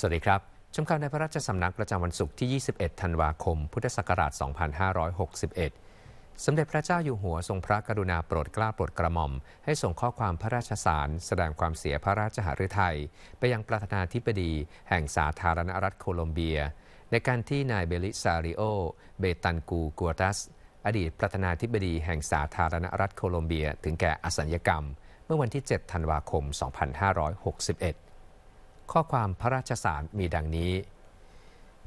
สวัสดีครับ ชมข่าวในพระราชสำนักประจำวันศุกร์ที่ 21 ธันวาคม พุทธศักราช 2561 สมเด็จพระเจ้าอยู่หัวทรงพระกรุณาโปรดเกล้าโปรดกระหม่อม ให้ส่งข้อความพระราชสาร แสดงความเสียพระราชหฤทัยไปยังประธานาธิบดีแห่งสาธารณรัฐโคลอมเบีย ในการที่นายเบลิซาริโอ เบตันกู กัวตัส อดีตประธานาธิบดีแห่งสาธารณรัฐโคลอมเบีย ถึงแก่อสัญกรรม เมื่อวันที่ 7 ธันวาคม 2561ข้อความพระราชสารมีดังนี้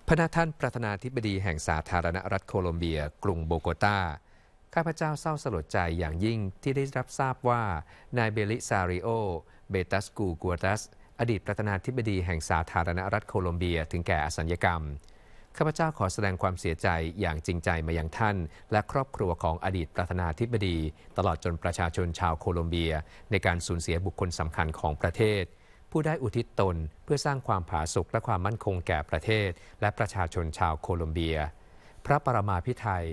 พระนาท่านประธานาธิบดีแห่งสาธารณรัฐโคลอมเบียกรุงโบโกตา ข้าพเจ้าเศร้าสลดใจอย่างยิ่งที่ได้รับทราบว่า นายเบลิซาริโอ เบตัสกู กัวตัส อดีตประธานาธิบดีแห่งสาธารณรัฐโคลอมเบีย ถึงแก่อสัญญกรรม ข้าพเจ้าขอแสดงความเสียใจอย่างจริงใจมายังท่าน และครอบครัวของอดีตประธานาธิบดี ตลอดจนประชาชนชาวโคลอมเบียในการสูญเสียบุคคลสำคัญของประเทศผู้ได้อุทิศตนเพื่อสร้างความผาสุกและความมั่นคงแก่ประเทศ และประชาชนชาวโคลอมเบีย พระประมาพิไทย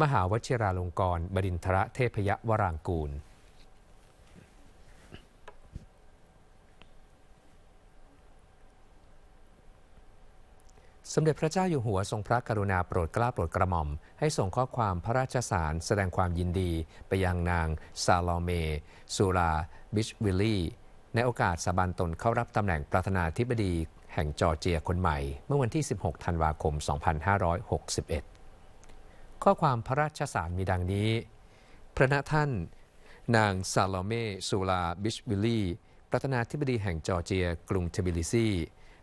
มหาวชิราลงกรบดินทรเทพยวรางกูล สมเด็จพระเจ้าอยู่หัว ทรงพระกรุณาโปรดเกล้าโปรดกระหม่อม ให้ส่งข้อความพระราชสารแสดงความยินดีไปยังนางซาลอเมสูรา บิชวิลลี่ในโอกาสสาบานตน เข้ารับตำแหน่งประธานาธิบดี แห่งจอร์เจียคนใหม่ เมื่อวันที่ 16 ธันวาคม 2561 ข้อความพระราชสารมีดังนี้ พระนท่านนางซาโลเมซูลาบิชวิลลี่ประธานาธิบดีแห่งจอร์เจีย กรุงเทบิลิซี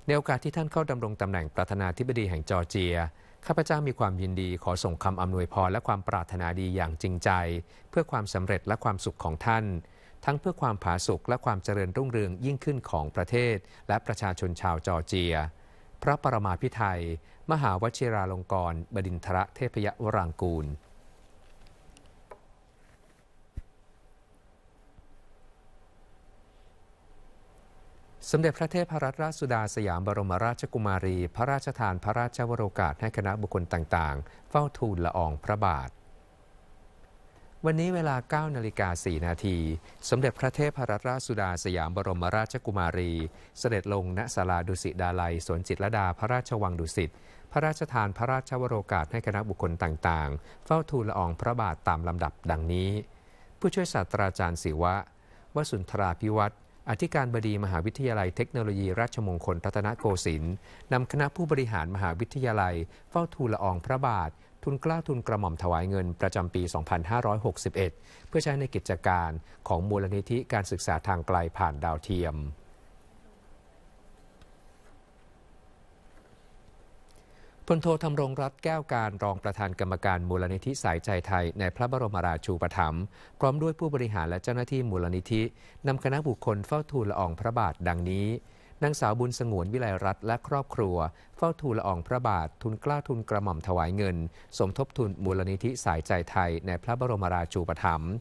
ในโอกาสที่ท่านเข้าดำรงตำแหน่งประธานาธิบดีแห่งจอร์เจียข้าพเจ้ามีความยินดีขอส่งคำอำนวยพรและความปรารถนาดีอย่างจริงใจ เพื่อความสำเร็จและความสุขของท่านทั้งเพื่อความผาสุกและความเจริญรุ่งเรืองยิ่งขึ้นของประเทศและประชาชนชาวจอร์เจีย พระประมาพิไทย มหาวชิราลงกรณบดินทรเทพยวรางกูล สมเด็จพระเทพรัตนราชสุดาสยามบรมราชกุมารี พระราชทานพระราชวโรกาสให้คณะบุคคลต่างๆ เฝ้าทูลละอองพระบาทวันนี้เวลา9นาฬิกา4นาทีสมเด็จพระเทพรัตนราชสุดาสยามบรมราชกุมารี เสด็จลงณศาลาดุสิตดาลัยสวนจิตรดาพระราชวังดุสิตพระราชทานพระราชวโรกาส ให้คณะบุคคลต่างๆ เฝ้าทูลละอองพระบาทตามลำดับดังนี้ ผู้ช่วยศาสตราจารย์ศิวะ วสุนทราพิวัตรอธิการบดีมหาวิทยาลัยเทคโนโลยีราชมงคลรัตนโกสินทร์นำคณะผู้บริหารมหาวิทยาลัย เฝ้าทูลละอองพระบาททุนกล้าทุนกระหม่อมถวายเงินประจำปี 2561 เพื่อใช้ในกิจการของมูลนิธิการศึกษาทางไกลผ่านดาวเทียมพลโทธำรงรัตแก้วการรองประธานกรรมการมูลนิธิสายใจไทยในพระบรมราชูปถัมภ์พร้อมด้วยผู้บริหารและเจ้าหน้าที่มูลนิธินำคณะบุคคลเฝ้าทูลละอองพระบาทดังนี้นางสาวบุญสงวนวิไลรัตน์และครอบครัว เฝ้าทูลละอองพระบาท ทุนกล้าทุนกระหม่อมถวายเงิน สมทบทุนมูลนิธิสายใจไทยในพระบรมราชูปถัมภ์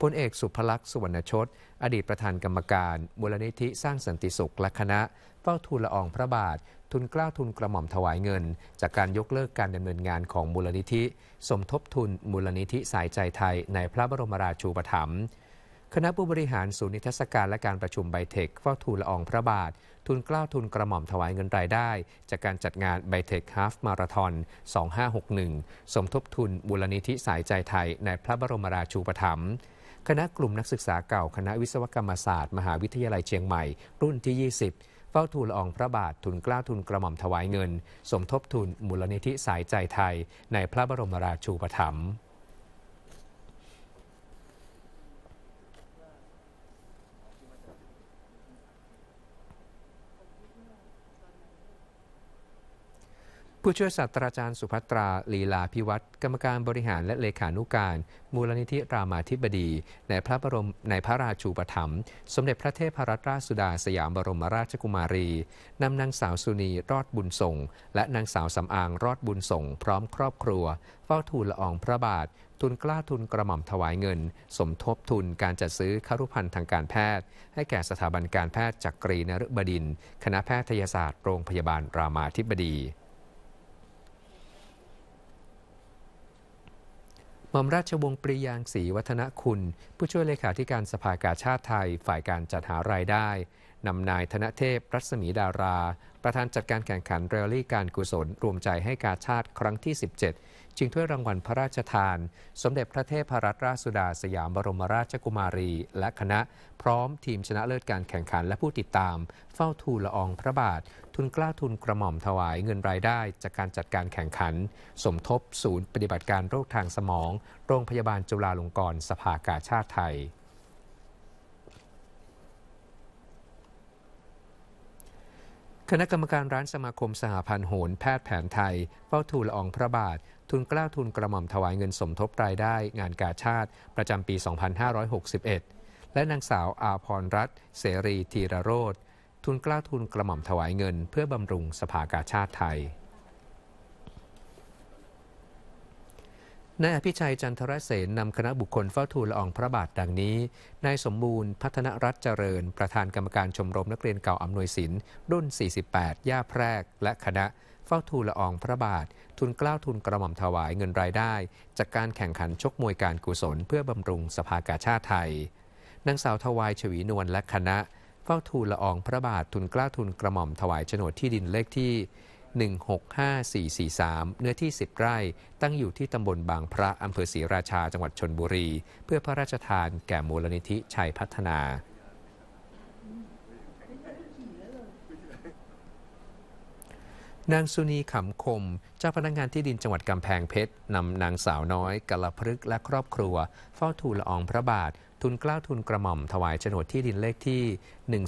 พลเอกสุภลักษณ์สุวรรณชดอดีตประธานกรรมการมูลนิธิสร้างสันติสุขและคณะ เฝ้าทูลละอองพระบาททุนกล้าทุนกระหม่อมถวายเงินจากการยกเลิกการดาเนินงานของมูลนิธิสมทบทุนมูลนิธิสายใจไทยในพระบรมราชูปถัมภ์คณะผู้บริหารศูนย์นิทรรศการและการประชุมไบเทคเฝ้าทูลละอองพระบาท ทุนกล้าวทุนกระหม่อมถวายเงินรายได้ จากการจัดงานไบเทคฮาฟมาราทอน2561 สมทบทุนบุรณิธิสายใจไทย ในพระบรมราชูปถัมภ์ คณะกลุ่มนักศึกษาเก่าคณะวิศวกรรมศาสตร์ มหาวิทยาลัยเชียงใหม่ รุ่นที่ 20 เฝ้าทูลละอองพระบาท ทุนกล้าวทุนกระหม่อมถวายเงิน สมทบทุนมูลนิธิสายใจไทยในพระบรมราชูปถัมภ์ู้ช่วยศาสตราจารย์สุภัตราลีลาพิวัตรกรรมการบริหารและเลขานุการ มูลนิธิรามาธิบดีในพระบรมในพระราชูปถัมภ์สมเด็จพระเทพรัตนราชสุดาสยามบรมราชกุมารีนำนางสาวสุนีรอดบุญส่งและนางสาว สำอางรอดบุญส่ง พร้อมครอบครัว เฝ้าทูลละอองพระบาท ทุนกล้าทุนกระหม่อมถวายเงิน สมทบทุนการจัดซื้อคารุพันธ์ทางการแพทย์ ให้แก่สถาบันการแพทย์จักรีนฤบดินคณะแพทยศาสตร์โรงพยาบาลรามาธิบดีหม่อมราชวงศ์ปรียางศรีวัฒนคุณ ผู้ช่วยเลขาธิการสภากาชาติไทยฝ่ายการจัดหารายได้ นำนายธนเทพรัศมีดารา ประธานจัดการแข่งขันเรลลี่การกุศลรวมใจให้กาชาติครั้งที่ 17จึงถ้วยรางวัลพระราชทาน สมเด็จพระเทพรัตนราชสุดาสยามบรมราชกุมารี และคณะพร้อมทีมชนะเลิศการแข่งขันและผู้ติดตามเฝ้าทูลละอองพระบาท ทุนกล้าทุนกระหม่อมถวายเงินรายได้จากการจัดการแข่งขัน สมทบศูนย์ปฏิบัติการโรคทางสมอง โรงพยาบาลจุฬาลงกรณ์สภากาชาติไทย คณะกรรมการร้านสมาคมสหพันธ์โหนแพทย์แผนไทย เฝ้าทูลละอองพระบาททุนกล้าทุนกระหม่อมถวายเงินสมทบรายได้งานกาชาติ ประจำปี 2561 และนางสาวอาพรรัตน์ เสรีธีรโรธทุนกล้าทุนกระหม่อมถวายเงินเพื่อบำรุงสภากาชาติไทยนายอภิชัยจันทรเสนนำคณะบุคคลเฝ้าทูลละอองพระบาทดังนี้ นายสมบูรณ์ พัฒนรัตเจริญ ประธานกรรมการชมรมนักเรียนเก่าอำนวยศิลป์รุ่น 48 ย่าแพรกและคณะเฝ้าทูลละอองพระบาท ทุนกล้าวทุนกระหม่อมถวายเงินรายได้ จากการแข่งขันชกมวยการกุศล เพื่อบำรุงสภากาชาติไทย นางสาวถวายชวีนวลและคณะ เฝ้าทูลละอองพระบาท ทุนกล้าวทุนกระหม่อมถวายโฉนดที่ดินเลขที่ 165443 เนื้อที่ 10 ไร่ ตั้งอยู่ที่ตำบลบางพระอำเภอศรีราชาจังหวัดชนบุรี เพื่อพระราชทานแก่มูลนิธิชัยพัฒนานางสุนีขำคม เจ้าพนักงานที่ดินจังหวัดกำแพงเพชร นำนางสาวน้อยกะละพฤกและครอบครัว เฝ้าทูลละอองพระบาททุนกล้าวทุนกระหม่อมถวายโฉนดที่ดินเลขที่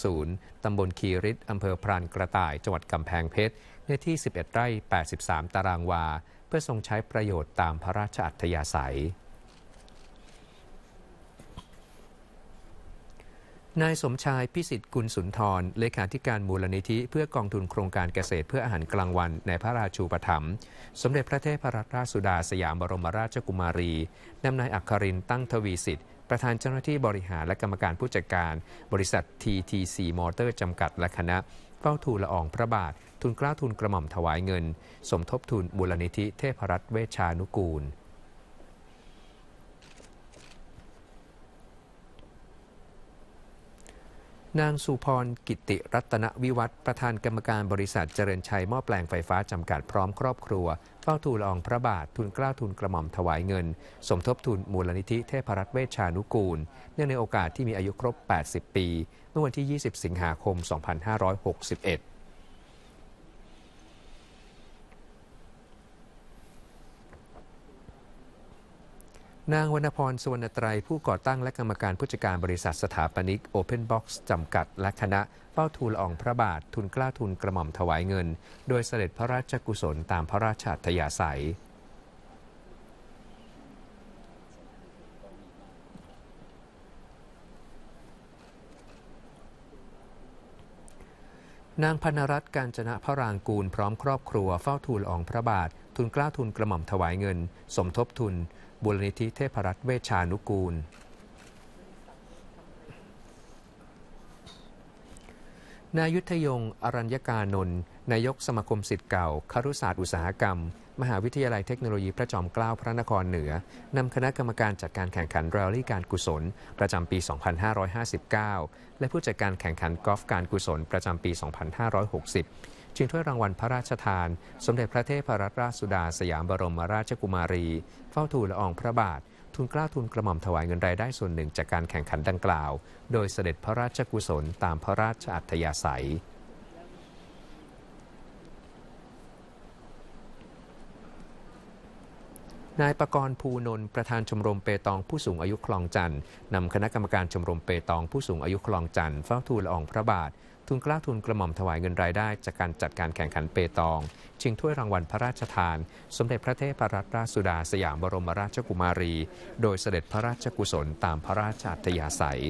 12720 ตำบลคีริตอำเภอพรานกระต่าย จังหวัดกำแพงเพชรเนื้อที่ 11 ไร่ 83 ตารางวา เพื่อทรงใช้ประโยชน์ตามพระราชอัธยาศัยนายสมชายพิสิทธิ์กุลสุนทร เลขาธิการมูลนิธิ เพื่อกองทุนโครงการเกษตรเพื่ออาหารกลางวันในพระราชูปถัมภ์สมเด็จพระเทพรัตนราชสุดาสยามบรมราชกุมารีนำนายอัครินตั้งทวีสิทธิ์ประธานเจ้าหน้าที่บริหารและกรรมการผู้จัดการ บริษัท TTC มอเตอร์จำกัดและคณะ เฝ้าทูลละอองพระบาท ทุนกล้าทุนกระหม่อมถวายเงิน สมทบทุนมูลนิธิ เทพรัตนเวชานุกูลนางสุพรกิติรัตนวิวัฒน์ประธานกรรมการบริษัทเจริญชัยหม้อแปลงไฟฟ้าจำกัดพร้อมครอบครัว เฝ้าทูลองพระบาททุนกล้าทุนกระหม่อมถวายเงิน สมทบทุนมูลนิธิเทพรัตน์เวชชานุกูล เนื่องในโอกาสที่มีอายุครบ 80 ปี เมื่อวันที่ 20 สิงหาคม 2561นางวรรณพรสุวรรณไตรผู้ก่อตั้งและกรรมการผู้จัดการบริษัทสถาปนิก Open Box จำกัด และคณะเป้าทูลอองพระบาท ทุนกล้าทุนกระหม่อมถวายเงินโดยเสด็จพระราชกุศลตามพระราชาธยาศัย นางพนรัตน์การจนะพระรางกูลพร้อมครอบครัวเฝ้าทูลอองพระบาท ทุนกล้าทุนกระหม่อมถวายเงิน สมทบทุนบุรณิธิเทพรัตน์เวชานุกูล นายุทธยง อรัญญกานน์นายกสมาคมสิทธิ์เก่าครุศาสตร์อุตสาหกรรม มหาวิทยาลัยเทคโนโลยีพระจอมเกล้าพระนครเหนือ นำคณะกรรมการจัดการแข่งขันแรลลี่การกุศลประจำปี 2559 และผู้จัดการแข่งขันกอล์ฟการกุศลประจำปี 2560จึงถ้วยรางวัลพระราชทานสมเด็จพระเทพรัตนราชสุดา สยามบรมราชกุมารี เฝ้าทูลละอองพระบาท ทุนกล้าทุนกระหม่อมถวายเงินรายได้ส่วนหนึ่งจากการแข่งขันดังกล่าว โดยเสด็จพระราชกุศลตามพระราชอัธยาศัย นายประกรณ์ภูนนท์ประธานชมรมเปตองผู้สูงอายุคลองจันทร์นำคณะกรรมการชมรมเปตองผู้สูงอายุคลองจันทร์เฝ้าทูลละอองพระบาทุนกล้าทุนกระหม่อมถวายเงินรายได้จากการจัดการแข่งขันเปตอง ชิงถ้วยรางวัลพระราชทาน สมเด็จพระเทพรัตนราชสุดาสยามบรมราชกุมารี โดยเสด็จพระราชกุศลตามพระราชอัธยาศัย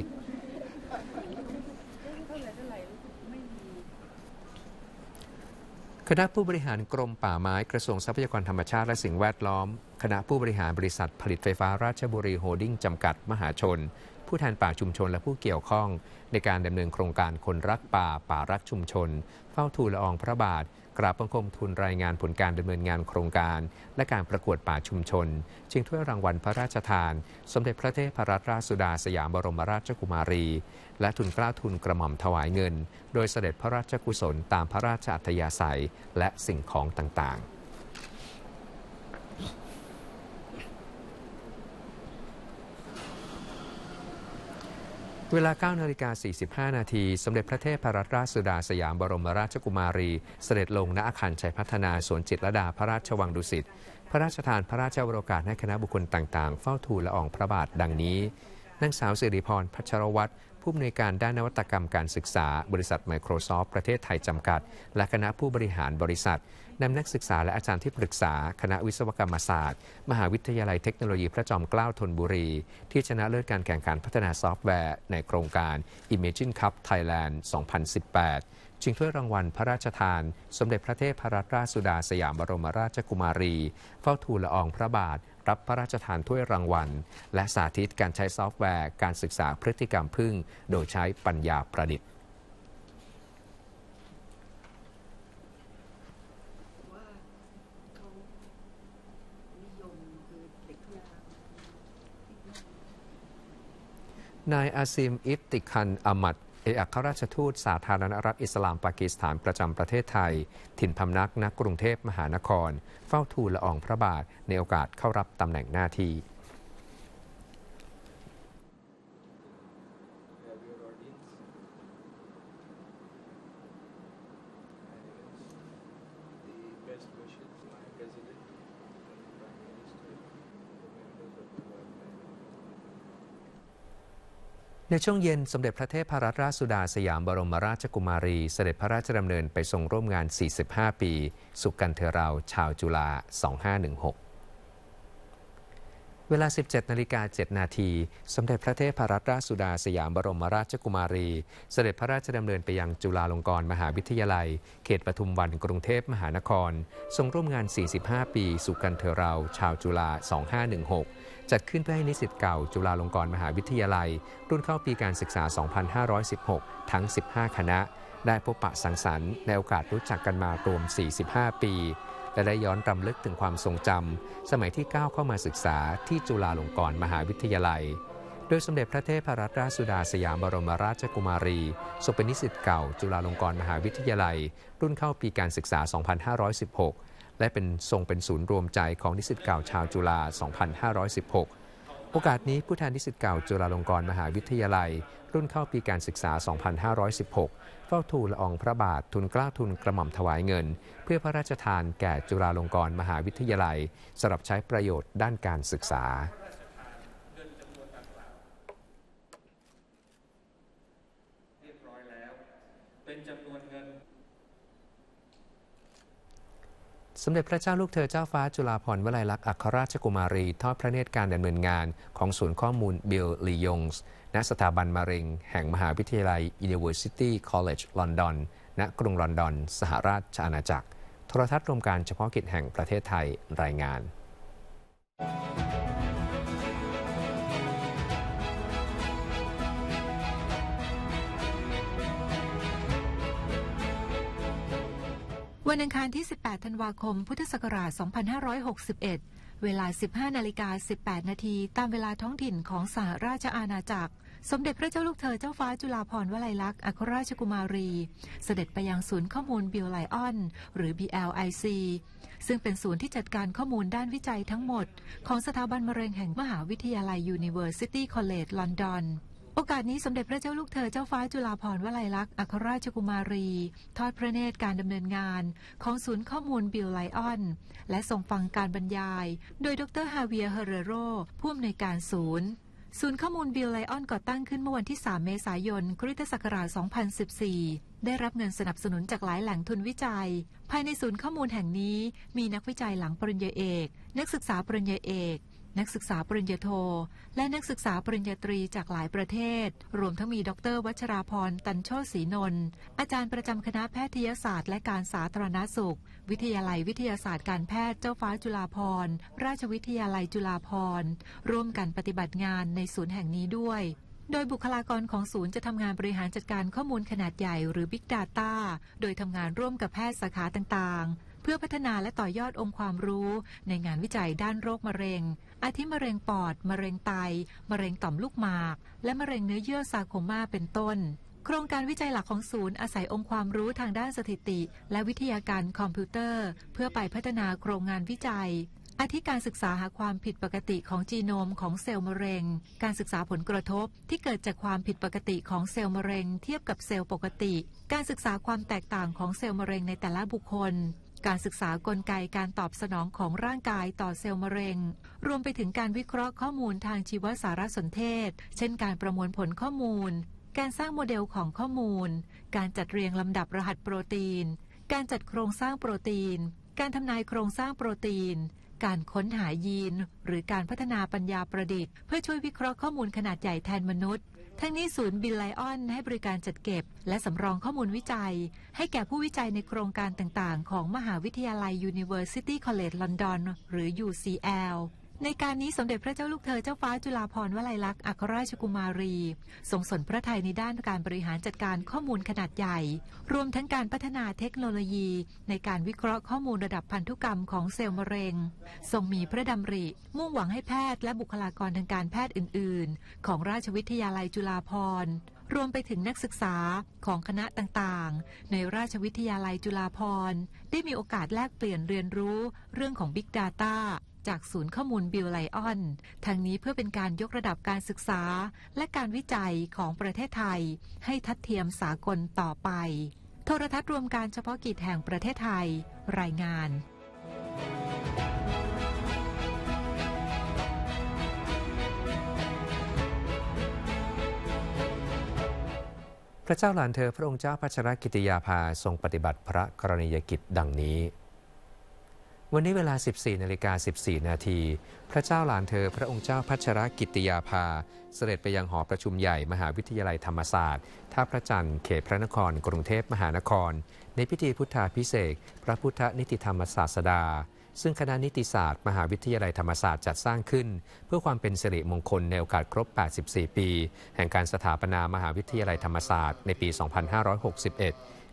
คณะผู้บริหารกรมป่าไม้กระทรวงทรัพยากรธรรมชาติและสิ่งแวดล้อม คณะผู้บริหารบริษัทผลิตไฟฟ้าราชบุรีโฮดดิ้งจำกัดมหาชนผู้แทนป่าชุมชนและผู้เกี่ยวข้อง ในการดำเนินโครงการคนรักป่าป่ารักชุมชน เฝ้าทูลละอองพระบาทกราบบังคมทุนรายงานผลการดำเนินงานโครงการ และการประกวดป่าชุมชนชิงถ้วยรางวัลพระราชทาน สมเด็จพระเทพรัตนราชสุดาสยามบรมราชกุมารี และทุนกล้าทุนกระหม่อมถวายเงิน โดยเสด็จพระราชกุศลตามพระราชอัธยาศัยและสิ่งของต่างๆเวลา9นาฬิกา45 นาที สมเด็จพระเทพรัตนราชสุดาสยามบรมราชกุมารี เสด็จลง ณอาคารชัยพัฒนาสวนจิตรดาพระราชวังดุสิต พระราชทานพระราชวโรกาสให้คณะบุคคลต่างๆ เฝ้าทูลละอองพระบาทดังนี้นางสาวสิริพรพัชรวัตรผู้อำนวยการด้านนวัตกรรมการศึกษาบริษัท Microsoft ประเทศไทยจำกัด และคณะผู้บริหารบริษัทนำนักศึกษาและอาจารย์ที่ปรึกษา คณะวิศวกรรมศาสตร์ มหาวิทยาลัยเทคโนโลยีพระจอมเกล้าธนบุรี ที่ชนะเลิศการแข่งขันพัฒนาซอฟต์แวร์ ในโครงการ Imagine Cup Thailand 2018 จึงถ้วยรางวัลพระราชทาน สมเด็จพระเทพรัตนราชสุดาสยามบรมราชกุมารี เฝ้าทูลละอองพระบาทรับพระราชทานถ้วยรางวัล และสาธิตการใช้ซอฟต์แวร์การศึกษาพฤติกรรมพึ่งโดยใช้ปัญญาประดิษฐ์ นายอาซิม อิฟติคันอามัดเอกอัครราชทูตสาธารณรัฐอิสลามปากีสถานประจำประเทศไทย ถิ่นพำนักณกรุงเทพมหานคร เฝ้าทูลละอองพระบาท ในโอกาสเข้ารับตำแหน่งหน้าที่ในช่วงเย็น สมเด็จพระเทพรัตนราชสุดาสยามบรมราชกุมารีเสด็จพระราชดำเนินไปทรงร่วมงาน 45 ปี สุขกันเทเรา ชาวจุฬา2516เวลา 17นาฬิกา 7 นาทีสมเด็จพระเทพรัตนราชสุดาสยามบรมราชกุมารี เสด็จพระราชดำเนินไปยังจุฬาลงกรณ์มหาวิทยาลัย เขตปทุมวันกรุงเทพมหานคร ทรงร่วมงาน 45 ปี สุกันเทเรา ชาวจุฬา 2516 จัดขึ้นเพื่อให้นิสิตเก่า จุฬาลงกรณ์มหาวิทยาลัย รุ่นเข้าปีการศึกษา 2516 ทั้ง 15 คณะ ได้พบปะสังสรรค์ในโอกาสรู้จักกันมารวม 45 ปีและได้ย้อนรำลึกถึงความทรงจำสมัยที่ก้าวเข้ามาศึกษาที่จุฬาลงกรณ์มหาวิทยาลัย โดยสมเด็จพระเทพรัตนราชสุดาสยามบรมราชกุมารีทรงเป็นนิสิตเก่าจุฬาลงกรณ์มหาวิทยาลัย รุ่นเข้าปีการศึกษา 2516 และเป็นทรงเป็นศูนย์รวมใจของนิสิตเก่า ชาวจุฬา 2516โอกาสนี้ผู้แทนนิสิตเก่าจุฬาลงกรณ์มหาวิทยาลัย รุ่นเข้าปีการศึกษา 2516 เฝ้าทูลละอองพระบาททุนกล้าทุนกระหม่อมถวายเงิน เพื่อพระราชทานแก่จุฬาลงกรณ์มหาวิทยาลัย สำหรับใช้ประโยชน์ด้านการศึกษาสมเด็จพระเจ้าลูกเธอเจ้าฟ้าจุฬาภรณ์วลัยลักษณ์อัครราชกุมารีทอดพระเนตรการดำเนินงานของศูนย์ข้อมูล บิลลียงส์ณสถาบันมะเร็งแห่งมหาวิทยาลัย University College London ณกรุงลอนดอน สหราชอาณาจักร โทรทัศน์รวมการเฉพาะกิจแห่งประเทศไทยรายงานวันอังคารที่ 18 ธันวาคม พุทธศักราช 2561 เวลา 15นาฬิกา18นาทีตามเวลาท้องถิ่นของสหราชอาณาจักร สมเด็จพระเจ้าลูกเธอ เจ้าฟ้าจุฬาภรณ์วลัยลักษณ์ อัครราชกุมารี เสด็จไปยังศูนย์ข้อมูลบิลไลออน หรือ BLIC ซึ่งเป็นศูนย์ที่จัดการข้อมูลด้านวิจัยทั้งหมด ของสถาบันมะเร็งแห่งมหาวิทยาลัย University College London โอกาสนี้สมเด็จพระเจ้าลูกเธอเจ้าฟ้าจุฬาภรณ์วลัยลักษณ์อัครราชกุมารี ทอดพระเนตรการดำเนินงานของศูนย์ข้อมูลบิลไลออน และส่งฟังการบรรยายโดยดรฮาเวียเฮเรโรผู้อำนวยการศูนย์ ศูนย์ข้อมูลบิลไลออน ก่อตั้งขึ้นเมื่อวันที่ 3 เมษายนคริสตศักราช 2014 ได้รับเงินสนับสนุนจากหลายแหล่งทุนวิจัย ภายในศูนย์ข้อมูลแห่งนี้มีนักวิจัยหลังปริญญาเอกนักศึกษาปริญญาเอกนักศึกษาปริญญาโท และนักศึกษาปริญญาตรีจากหลายประเทศ รวมทั้งมีดร วัชราพรตันโชศรีนนท์อาจารย์ประจำคณะแพทยศาสตร์และการสาธารณสุข วิทยาลัยวิทยาศาสตร์การแพทย์เจ้าฟ้าจุฬาพรราชวิทยาลัยจุฬาพรร่วมกันปฏิบัติงานในศูนย์แห่งนี้ด้วย โดยบุคลากรของศูนย์จะทำงานบริหารจัดการข้อมูลขนาดใหญ่หรือ Big Data โดยทำงานร่วมกับแพทย์สาขาต่างๆ เพื่อพัฒนาและต่อยอดองค์ความรู้ ในงานวิจัยด้านโรคมะเร็งอาทิมะเร็งปอด มะเร็งไต มะเร็งต่อมลูกหมาก และมะเร็งเนื้อเยื่อซาโคมาเป็นต้น โครงการวิจัยหลักของศูนย์อาศัยองค์ความรู้ทางด้านสถิติ และวิทยาการคอมพิวเตอร์ เพื่อไปพัฒนาโครงงานวิจัย อาทิการศึกษาหาความผิดปกติของจีโนมของเซลล์มะเร็ง การศึกษาผลกระทบ ที่เกิดจากความผิดปกติของเซลล์มะเร็งเทียบกับเซลล์ปกติ การศึกษาความแตกต่างของเซลล์มะเร็งในแต่ละบุคคลการศึกษากลไกการตอบสนองของร่างกายต่อเซลล์มะเร็ง รวมไปถึงการวิเคราะห์ข้อมูลทางชีวสารสนเทศ เช่น การประมวลผลข้อมูล การสร้างโมเดลของข้อมูล การจัดเรียงลำดับรหัสโปรตีน การจัดโครงสร้างโปรตีน การทำนายโครงสร้างโปรตีน การค้นหายีน หรือการพัฒนาปัญญาประดิษฐ์เพื่อช่วยวิเคราะห์ข้อมูลขนาดใหญ่แทนมนุษย์ทั้งนี้ศูนย์บิลไลออนให้บริการจัดเก็บ และสำรองข้อมูลวิจัย ให้แก่ผู้วิจัยในโครงการต่างๆ ของมหาวิทยาลัย University College London หรือ UCL ในการนี้สมเด็จพระเจ้าลูกเธอเจ้าฟ้าจุฬาภรณ์วลัยลักษณ์อัครราชกุมารีทรงสนพระไทยในด้านการบริหารจัดการข้อมูลขนาดใหญ่ รวมทั้งการพัฒนาเทคโนโลยีในการวิเคราะห์ข้อมูลระดับพันธุกรรมของเซลล์มะเร็งทรงมีพระดำริ มุ่งหวังให้แพทย์และบุคลากรทางการแพทย์อื่น ๆ ของราชวิทยาลัยจุฬาภรณ์รวมไปถึงนักศึกษาของคณะต่างๆ ในราชวิทยาลัยจุฬาภรณ์ได้มีโอกาสแลกเปลี่ยนเรียนรู้เรื่องของ Big Data จากศูนย์ข้อมูลบิลไลออนทางนี้เพื่อเป็นการยกระดับการศึกษาและการวิจัยของประเทศไทยให้ทัดเทียมสากลต่อไป โทรทัศน์รวมการเฉพาะกิจแห่งประเทศไทย รายงานพระเจ้าหลานเธอพระองค์เจ้าพัชรกิติยาภาทรงปฏิบัติพระกรณียกิจดังนี้ วันนี้เวลา 14 นาฬิกา 14 นาที พระเจ้าหลานเธอพระองค์เจ้าพัชรกิติยาภา เสด็จไปยังหอประชุมใหญ่มหาวิทยาลัยธรรมศาสตร์ ท่าพระจันทร์เขตพระนคร กรุงเทพมหานคร ในพิธีพุทธาพิเศษพระพุทธนิติธรรมศาสดาซึ่งคณะนิติศาสตร์มหาวิทยาลัยธรรมศาสตร์จัดสร้างขึ้น เพื่อความเป็นสิริมงคลในโอกาสครบ 84 ปีแห่งการสถาปนามหาวิทยาลัยธรรมศาสตร์ในปี 2561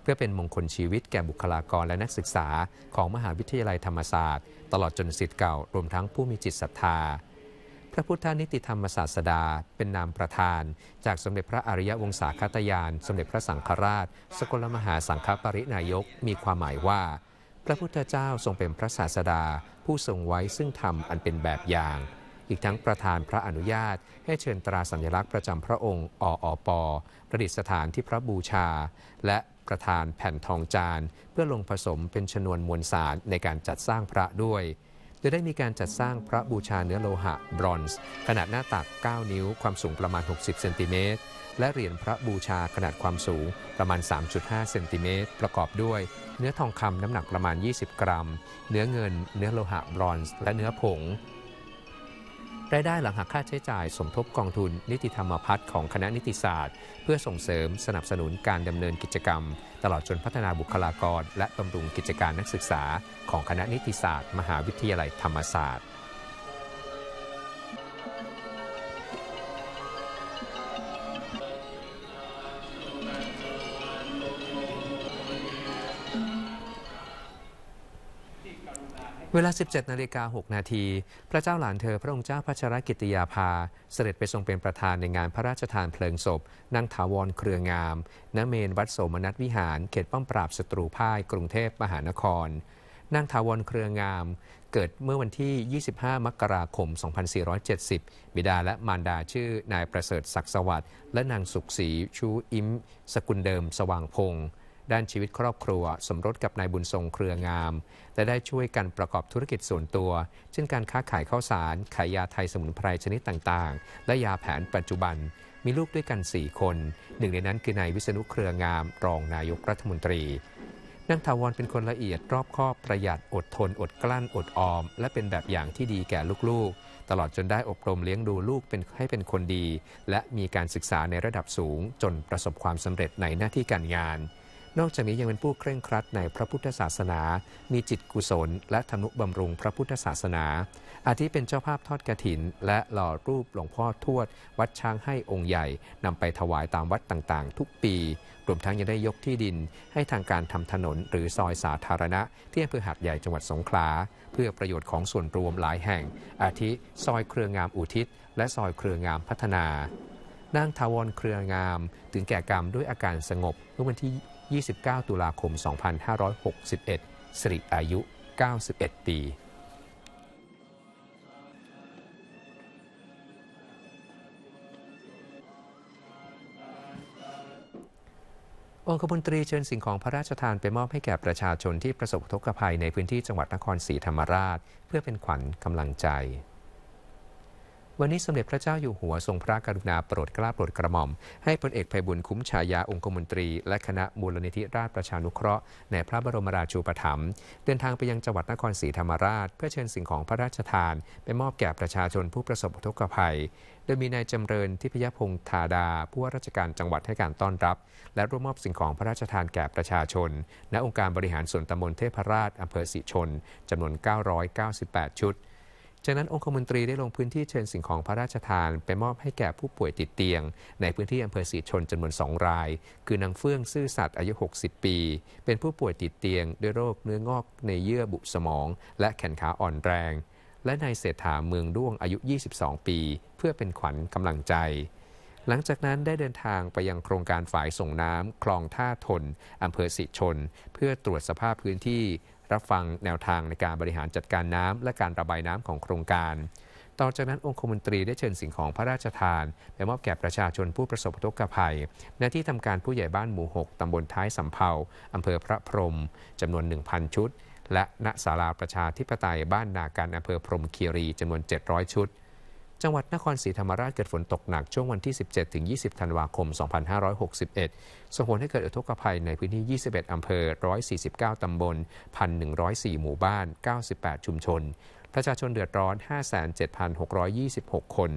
เพื่อเป็นมงคลชีวิตแก่บุคลากรและนักศึกษา ของมหาวิทยาลัยธรรมศาสตร์ ตลอดจนสิทธิ์เก่ารวมทั้งผู้มีจิตศรัทธา พระพุทธนิติธรรมศาสดาเป็นนามประธาน จากสมเด็จพระอริยวงศาคตยาน สมเด็จพระสังฆราช สกลมหาสังฆปรินายกมีความหมายว่าพระพุทธเจ้าทรงเป็นพระศาสดา ผู้ทรงไว้ซึ่งธรรมอันเป็นแบบอย่าง อีกทั้งประธานพระอนุญาตให้เชิญตราสัญลักษณ์ประจำพระองค์ ออป ประดิษฐานที่พระบูชา และประธานแผ่นทองจานเพื่อลงผสมเป็นชนวนมวลสารในการจัดสร้างพระด้วยจะได้มีการจัดสร้างพระบูชาเนื้อโลหะบรอนซ์ขนาดหน้าตัก 9 นิ้วความสูงประมาณ 60 เซนติเมตร และเหรียญพระบูชาขนาดความสูงประมาณ 3.5 เซนติเมตร ประกอบด้วย เนื้อทองคำน้ำหนักประมาณ 20 กรัม เนื้อเงิน เนื้อโลหะบรอนซ์ และเนื้อผงรายได้หลังหักค่าใช้จ่ายสมทบกองทุน นิติธรรมพัฒน์ของคณะนิติศาสตร์ เพื่อส่งเสริมสนับสนุนการดำเนินกิจกรรม ตลอดจนพัฒนาบุคลากร และบำรุงกิจการนักศึกษา ของคณะนิติศาสตร์มหาวิทยาลัยธรรมศาสตร์เวลา 17 นาฬิกา 6 นาที พระเจ้าหลานเธอพระองค์เจ้าพัชรกิติยาภา เสด็จไปทรงเป็นประธานในงานพระราชทานเพลิงศพ นังถาวรเครืองาม ณ เมนวัดโสมนัสวิหาร เขตป้อมปราบศัตรูพ่ายกรุงเทพมหานคร นังถาวรเครืองาม เกิดเมื่อวันที่ 25 มกราคม 2470 บิดาและมารดาชื่อนายประเสริฐศักดิ์สวัสดิ์ และนางสุขศรีชูอิมสกุลเดิมสว่างพงษ์ด้านชีวิตครอบครัว สมรสกับนายบุญทรงเครืองามและได้ช่วยกันประกอบธุรกิจส่วนตัว เช่นการค้าขายข้าวสารขายยาไทยสมุนไพรชนิดต่างๆ และยาแผนปัจจุบันมีลูกด้วยกัน 4 คน หนึ่งในนั้นคือนายวิษณุเครืองาม รองนายกรัฐมนตรีนางทาวรเป็นคนละเอียด รอบคอบประหยัดอดทนอดกลั้นอดออม และเป็นแบบอย่างที่ดีแก่ลูกๆ ตลอดจนได้อบรมเลี้ยงดูลูกเป็นให้เป็นคนดี และมีการศึกษาในระดับสูง จนประสบความสำเร็จในหน้าที่การงานนอกจากนี้ยังเป็นผู้เคร่งครัดในพระพุทธศาสนา มีจิตกุศลและทนุบำรุงพระพุทธศาสนา อาทิเป็นเจ้าภาพทอดกระถิน และหล่อรูปหลวงพ่อทวด วัดช้างให้องค์ใหญ่นำไปถวายตามวัดต่างๆทุกปี รวมทั้งยังได้ยกที่ดินให้ทางการทำถนนหรือซอยสาธารณะ ที่อำเภอหาดใหญ่จังหวัดสงขลาเพื่อประโยชน์ของส่วนรวมหลายแห่ง อาทิซอยเครืองามอุทิศและซอยเครืองามพัฒนา นางทาวรเครืองามถึงแก่กรรมด้วยอาการสงบเมื่อวันที่29 ตุลาคม 2561สิริอายุ 91ปีองคมนตรีเชิญสิ่งของพระราชทานไปมอบให้แก่ประชาชนที่ประสบทุกข์ภัยในพื้นที่จังหวัดนครศรีธรรมราชเพื่อเป็นขวัญกำลังใจวันนี้สมเด็จพระเจ้าอยู่หัวทรงพระกรุณาโปรดเกล้าโปรดกระหม่อม ให้พลเอกไพบุญคุ้มฉายาองคมนตรี และคณะมูลนิธิราชประชานุเคราะห์ในพระบรมราชูปถัมภ์เดินทางไปยังจังหวัดนครศรีธรรมราช เพื่อเชิญสิ่งของพระราชทานไปมอบแก่ประชาชนผู้ประสบทุกขภัย โดยมีนายจำเริญทิพยพงษ์ธาดา ผู้ว่าราชการจังหวัดให้การต้อนรับ และร่วมมอบสิ่งของพระราชทานแก่ประชาชนณองค์การบริหารส่วนตำบลเทพราชอำเภอสีชนจำนวน 998 ชุดจากนั้นองคมนตรีได้ลงพื้นที่เชิญสิ่งของพระราชทานไปมอบให้แก่ผู้ป่วยติดเตียง ในพื้นที่อำเภอสีชนจำนวน2 ราย คือนางเฟื่องซื่อสัตย์อายุ 60 ปี เป็นผู้ป่วยติดเตียงด้วยโรคเนื้องอกในเยื่อบุสมอง และแขนขาอ่อนแรง และนายเศรษฐาเมืองด้วงอายุ 22 ปี เพื่อเป็นขวัญกำลังใจ หลังจากนั้นได้เดินทางไปยังโครงการฝายส่งน้ำคลองท่าทนอำเภอสิชนเพื่อตรวจสภาพพื้นที่รับฟังแนวทางในการบริหารจัดการน้ำ และการระบายน้ำของโครงการ ต่อจากนั้น องคมนตรีได้เชิญสิ่งของพระราชทานไปมอบแก่ประชาชนผู้ประสบทุกขภัยณที่ทำการผู้ใหญ่บ้านหมู่6ตำบลท้ายสำเภา อำเภอพระพรหมจำนวน1,000ชุดและณศาลาประชาธิปไตยบ้านนาการอำเภอพรหมคีรี จำนวน700ชุดจังหวัดนครศรีธรรมราชเกิดฝนตกหนักช่วงวันที่ 17 ถึง 20 ธันวาคม 2561ส่งผลให้เกิดอุทกภัยในพื้นที่ 21 อำเภอ 149 ตำบล 1,104 หมู่บ้าน 98 ชุมชน ประชาชนเดือดร้อน 57,626 คน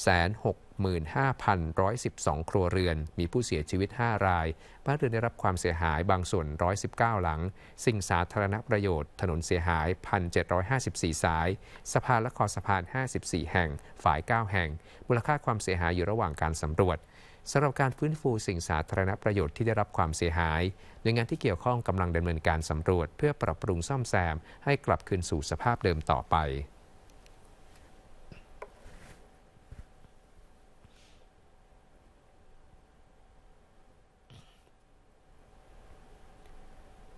165,112ครัวเรือน มีผู้เสียชีวิต 5 ราย บ้านเรือนได้รับความเสียหายบางส่วน119หลัง สิ่งสาธารณประโยชน์ถนนเสียหาย1,754สายสะพานและคอสะพาน 54 แห่งฝาย 9 แห่ง มูลค่าความเสียหายอยู่ระหว่างการสำรวจ สำหรับการฟื้นฟูสิ่งสาธารณประโยชน์ที่ได้รับความเสียหาย หน่วยงานที่เกี่ยวข้องกำลังดำเนินการสำรวจ เพื่อปรับปรุงซ่อมแซม ให้กลับคืนสู่สภาพเดิมต่อไป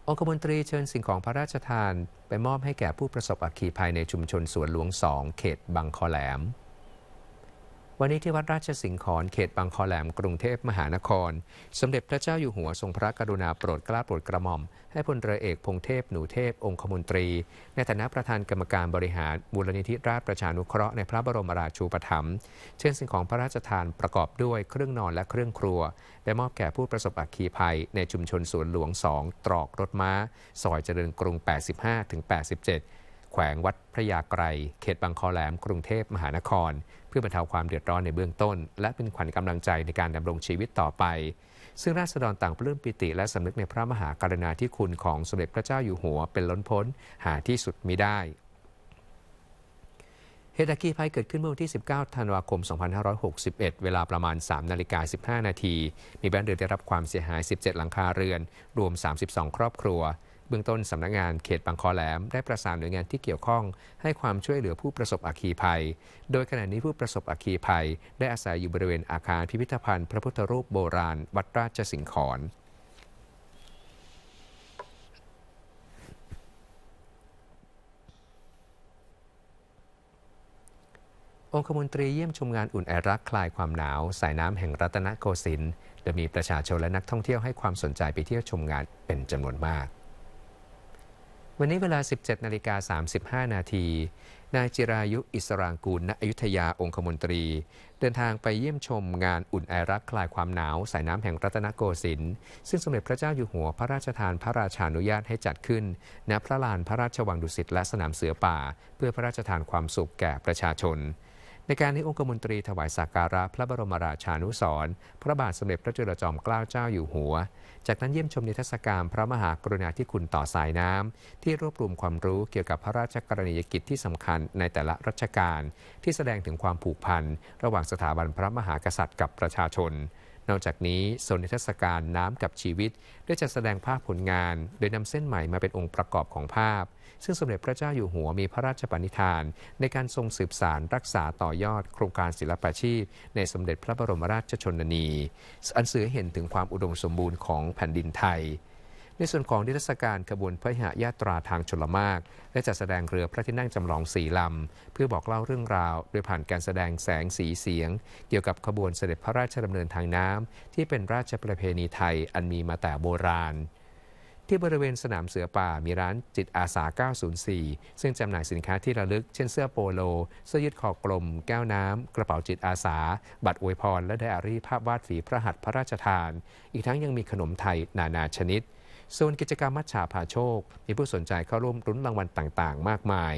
องคมนตรีเชิญสิ่งของพระราชทาน ไปมอบให้แก่ผู้ประสบอัคคีภัยในชุมชนสวนหลวงสองเขตบางคอแหลมวันนี้ที่วัดราชสิงห์ขอนเขตบางคอแหลมกรุงเทพมหานคร สมเด็จพระเจ้าอยู่หัวทรงพระกรุณาโปรดเกล้าโปรดกระหม่อม ให้พลเรือเอก พงเทพหนูเทพองคมนตรี ในฐานะประธานกรรมการบริหารมูลนิธิราชประชานุเคราะห์ในพระบรมราชูปถัมภ์เช่นสิ่งของพระราชทานประกอบด้วยเครื่องนอนและเครื่องครัวได้มอบแก่ผู้ประสบอัคคีภัยในชุมชนสวนหลวง2ตรอกรถม้าซอยเจริญกรุง 85-87แขวงวัดพระยาไกร เขตบางคอแหลมกรุงเทพมหานคร เพื่อบรรเทาความเดือดร้อนในเบื้องต้น และเป็นขวัญกำลังใจในการดำรงชีวิตต่อไป ซึ่งราษฎรต่างปลื้มปิติ และสำนึกในพระมหากรุณาธิคุณของสมเด็จพระเจ้าอยู่หัวเป็นล้นพ้นหาที่สุดมิได้เหตุการณ์ภัยเกิดขึ้นเมื่อวันที่ 19ธันวาคม 2561 เวลาประมาณ3นาฬิกา15นาทีมีบ้านเรือนได้รับความเสียหาย 17หลังคาเรือน รวม 32 ครอบครัวเบื้องต้นสำนักงาน เขตบางคอแหลมได้ประสานหน่วยงานที่เกี่ยวข้อง ให้ความช่วยเหลือผู้ประสบอัคคีภัย โดยขณะนี้ผู้ประสบอัคคีภัยได้อาศัยอยู่บริเวณอาคารพิพิธภัณฑ์ พระพุทธรูปโบราณ วัดราชสิงห์ขอนองคมนตรีเยี่ยมชมงานอุ่นไอรักคลายความหนาว สายน้ำแห่งรัตนโกสินทร์โดยมีประชาชนและนักท่องเที่ยวให้ความสนใจไปเที่ยวชมงานเป็นจำนวนมากวันนี้เวลา 17 นาฬิกา35 นาทีนายจิรายุอิสรางกูล ณอยุธยาองคมนตรี เดินทางไปเยี่ยมชมงานอุ่นไอรักคลายความหนาว สายน้ำแห่งรัตนโกสินทร์ซึ่งสมเด็จพระเจ้าอยู่หัวพระราชทานพระราชานุญาตให้จัดขึ้นณพระลานพระราชวังดุสิต และสนามเสือป่า เพื่อพระราชทานความสุขแก่ประชาชน ในการที่องคมนตรีถวายสักการะ พระบรมราชานุสรพระบาทสมเด็จพระจุลจอมเกล้าเจ้าอยู่หัวจากนั้นเยี่ยมชมนิทรรศการพระมหากรุณาธิคุณต่อสายน้ำ ที่รวบรวมความรู้เกี่ยวกับพระราชกรณียกิจที่สำคัญในแต่ละรัชกาลที่แสดงถึงความผูกพันระหว่างสถาบันพระมหากษัตริย์กับประชาชน นอกจากนี้โซนนิทรรศการน้ำกับชีวิตได้จะแสดงภาพผลงาน โดยนำเส้นไหมมาเป็นองค์ประกอบของภาพซึ่งสมเด็จพระเจ้าอยู่หัวมีพระราชปณิธาน ในการทรงสืบสารรักษาต่อยอดโครงการศิลปาชีพในสมเด็จพระบรมราชชนนี อันสื่อเห็นถึงความอุดมสมบูรณ์ของแผ่นดินไทย ในส่วนของนิทรรศการขบวนพระหายาตราทางชลมาก และจัดแสดงเรือพระที่นั่งจำลองสี่ลำ เพื่อบอกเล่าเรื่องราว โดยผ่านการแสดงแสงสีเสียง เกี่ยวกับขบวนเสด็จพระราชดำเนินทางน้ำที่เป็นราชประเพณีไทยอันมีมาแต่โบราณที่บริเวณสนามเสือป่ามีร้านจิตอาสา 904 ซึ่งจำหน่ายสินค้าที่ระลึก เช่นเสื้อโปโล เสื้อยืดคอกลม แก้วน้ำ กระเป๋าจิตอาสา บัตรอวยพร และไดอารี่ภาพวาดฝีพระหัตถ์พระราชทาน อีกทั้งยังมีขนมไทยนานาชนิด ส่วนกิจกรรมมัชชาพาโชค มีผู้สนใจเข้าร่วมรุ้นรางวัลต่างๆ มากมาย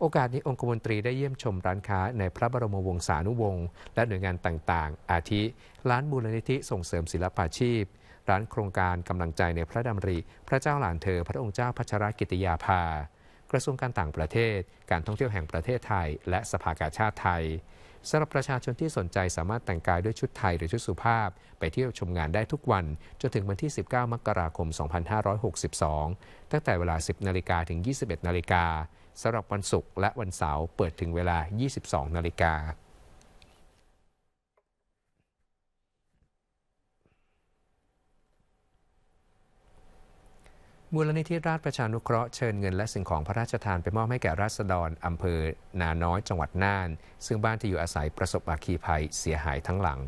โอกาสนี้องคมนตรีได้เยี่ยมชมร้านค้าในพระบรมวงศานุวงศ์และหน่วยงานต่างๆ อาทิร้านมูลนิธิส่งเสริมศิลปาชีพร้านโครงการกำลังใจในพระดำริ พระเจ้าหลานเธอ พระองค์เจ้าพัชรกิติยาภา กระทรวงการต่างประเทศการท่องเที่ยวแห่งประเทศไทยและสภากาชาติไทยสำหรับประชาชนที่สนใจสามารถแต่งกายด้วยชุดไทยหรือชุดสุภาพ ไปเที่ยวชมงานได้ทุกวันจนถึงวันที่ 19 มกราคม 2562 ตั้งแต่เวลา 10นาฬิกาถึง 21นาฬิกาสำหรับวันศุกร์และวันเสาร์เปิดถึงเวลา 22นาฬิกามูลนิธิราชประชานุเคราะห์เชิญเงินและสิ่งของพระราชทานไปมอบให้แก่ราษฎรอำเภอนาน้อยจังหวัดน่าน ซึ่งบ้านที่อยู่อาศัยประสบอาคีภัยเสียหายทั้งหลัง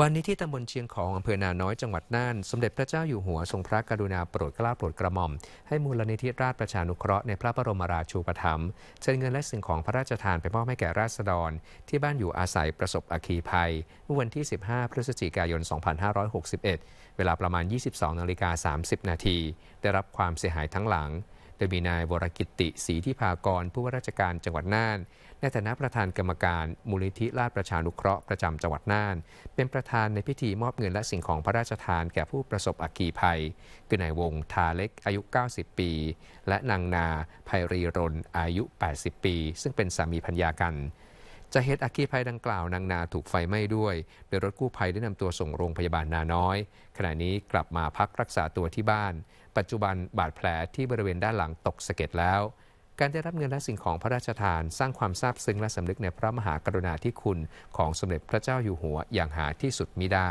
วันนี้ที่ตำบลเชียงของอำเภอนาน้อยจังหวัดน่าน สมเด็จพระเจ้าอยู่หัวทรงพระกรุณาโปรดเกล้าโปรดกระหม่อม ให้มูลนิธิราชประชานุเคราะห์ในพระบรมราชูปถัมภ์เชิญเงินและสิ่งของพระราชทานไปมอบให้แก่ราษฎร ที่บ้านอยู่อาศัยประสบอคีภัย เมื่อวันที่ 15 พฤศจิกายน 2561 เวลาประมาณ 22นาฬิกา30 นาที ได้รับความเสียหายทั้งหลังโดยมีนายวรกิติศรีที่พากร ผู้ว่าราชการจังหวัดน่าน ในฐานะประธานกรรมการ มูลนิธิราชประชานุเคราะห์ประจำจังหวัดน่าน เป็นประธานในพิธีมอบเงินและสิ่งของพระราชทานแก่ผู้ประสบอัคคีภัย คือนายวงทาเล็กอายุ 90 ปี และนางนาภัยรีรนอายุ 80 ปี ซึ่งเป็นสามีภรรยากัน จะเหตุอัคคีภัยดังกล่าวนางนาถูกไฟไหม้ด้วยโดยรถกู้ภัยได้นำตัวส่งโรงพยาบาลนาน้อย ขณะนี้กลับมาพักรักษาตัวที่บ้านปัจจุบันบาดแผลที่บริเวณด้านหลังตกสะเก็ดแล้ว การได้รับเงินและสิ่งของพระราชทานสร้างความซาบซึ้งและสำนึกในพระมหากรุณาธิคุณของสมเด็จพระเจ้าอยู่หัวอย่างหาที่สุดมิได้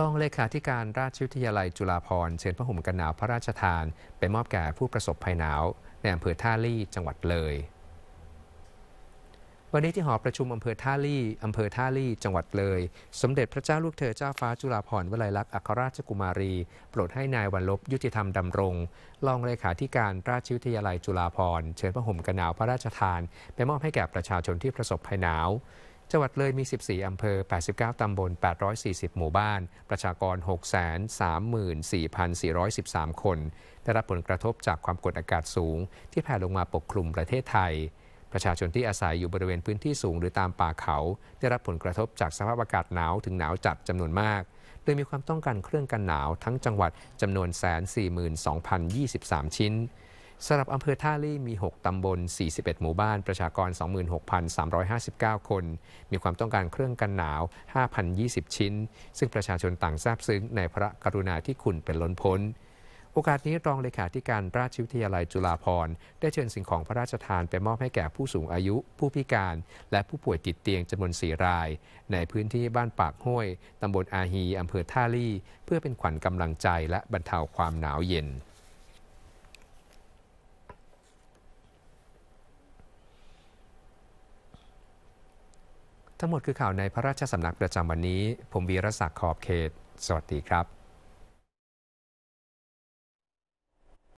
รองเลขาธิการราชวิทยาลัยจุฬาภรณ์เชิญพระห่มกันหนาวพระราชทานไปมอบแก่ผู้ประสบภัยหนาว ในอำเภอท่าลี่จังหวัดเลยวันนี้ที่หอประชุมอำเภอท่าลี่ อำเภอท่าลี่ จังหวัดเลย สมเด็จพระเจ้าลูกเธอเจ้าฟ้าจุฬาภรณ์วลัยลักษณ์อัครราชกุมารี โปรดให้นายวันลบยุติธรรมดำรง รองเลขาธิการราชวิทยาลัยจุฬาภรณ์เชิญพระห่มกระหนาวพระราชทาน ไปมอบให้แก่ประชาชนที่ประสบภัยหนาว จังหวัดเลยมี 14 อำเภอ 89 ตำบล 840 หมู่บ้าน ประชากร 634,413 คน ได้รับผลกระทบจากความกดอากาศสูง ที่แผ่ลงมาปกคลุมประเทศไทยประชาชนที่อาศัยอยู่บริเวณพื้นที่สูงหรือตามป่าเขาได้รับผลกระทบจากสภาพอากาศหนาวถึงหนาวจัดจำนวนมาก โดยมีความต้องการเครื่องกันหนาวทั้งจังหวัดจำนวนแสน42,023ชิ้น สำหรับอำเภอท่าลี่มี 6ตำบล 41 หมู่บ้านประชากร 26,359 คน มีความต้องการเครื่องกันหนาว 5,020 ชิ้น ซึ่งประชาชนต่างซาบซึ้งในพระกรุณาที่คุณเป็นล้นพ้นโอกาสนี้รองเลขาธิการราชวิทยาลัยจุฬาภรณ์ได้เชิญสิ่งของพระราชทานไปมอบให้แก่ผู้สูงอายุผู้พิการ และผู้ป่วยติดเตียงจำนวนสี่รายในพื้นที่บ้านปากห้วย ตำบลอาฮีอำเภอท่าลี่ เพื่อเป็นขวัญกำลังใจและบรรเทาความหนาวเย็น ทั้งหมดคือข่าวในพระราชสำนักประจำวันนี้ ผมวีรศักดิ์ขอบเขต สวัสดีครับ